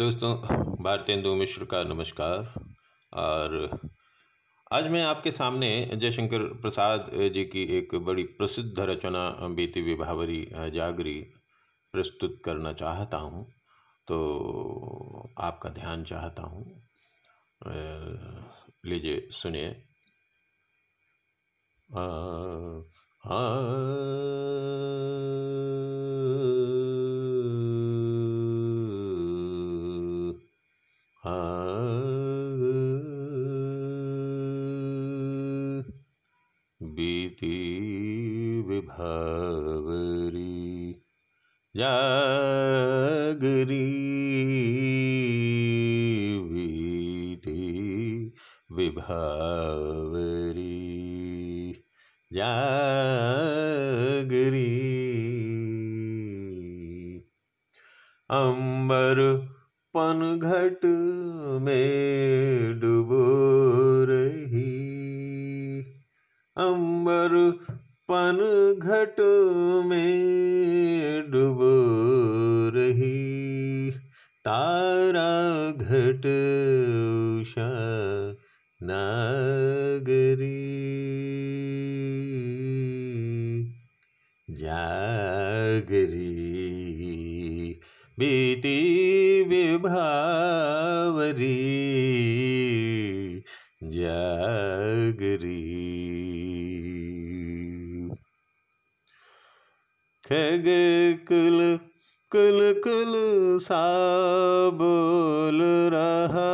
दोस्तों भारतेंदु मिश्र का नमस्कार और आज मैं आपके सामने जयशंकर प्रसाद जी की एक बड़ी प्रसिद्ध रचना बीती विभावरी जागरी प्रस्तुत करना चाहता हूँ तो आपका ध्यान चाहता हूँ लीजिए सुनिए हाँ। बीती विभावरी जागरी बीती विभावरी जागरी अंबर पनघट में रही तारा घट नगरी जागरी बीती विभावरी जागरी खग कुल कुल कुल सा बोल रहा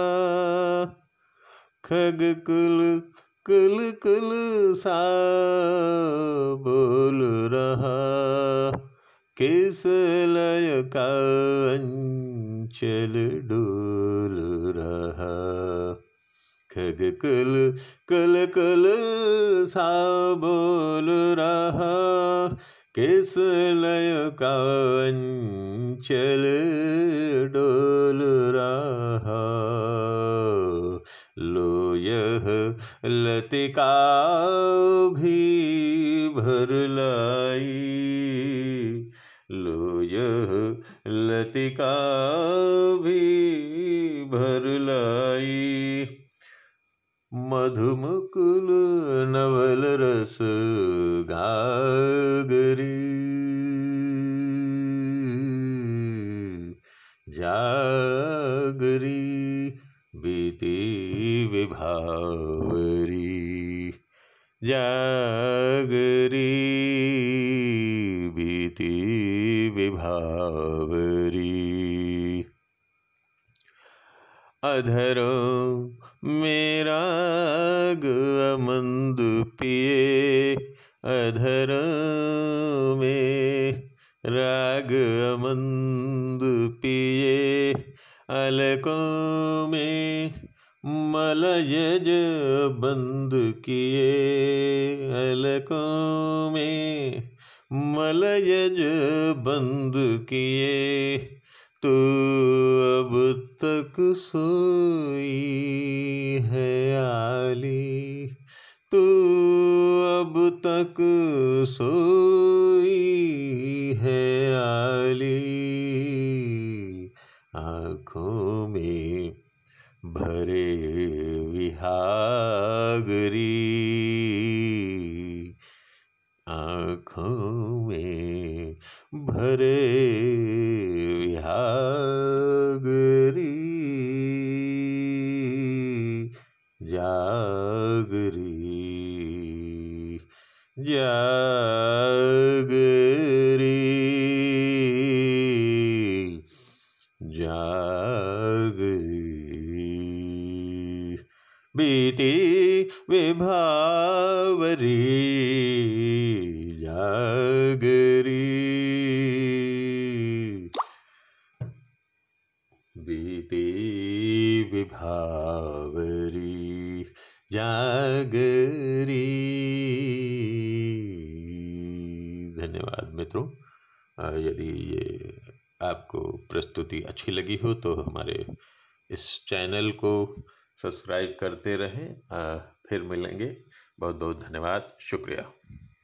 खग कुल कुल कुल सा बोल रहा किस लय का अंचल डोल रहा खग कुल कुल कुल सा बोल रहा किस लय का अंचल डोल रहा लो यह लतिका भी भर लाई लो यह लतिका भी भर लाई मधुमुकुल नवल रस घागरी जागरी बीती विभावरी जागरी बीती विभावरी अधरों मेरा अमंद पिए अधर में राग अमंद पिए अलकों में मलयज बंद किए अलकों में मलयज बंद किए तो अब तक सोई है आली तो अब तक सोई है आली आँखों में भरे विहागरी आँखों में भरे जागरी जागरी बीती विभावरी जागरी बीती विभावरी जागरी मित्रों यदि ये आपको प्रस्तुति अच्छी लगी हो तो हमारे इस चैनल को सब्सक्राइब करते रहें फिर मिलेंगे बहुत बहुत धन्यवाद शुक्रिया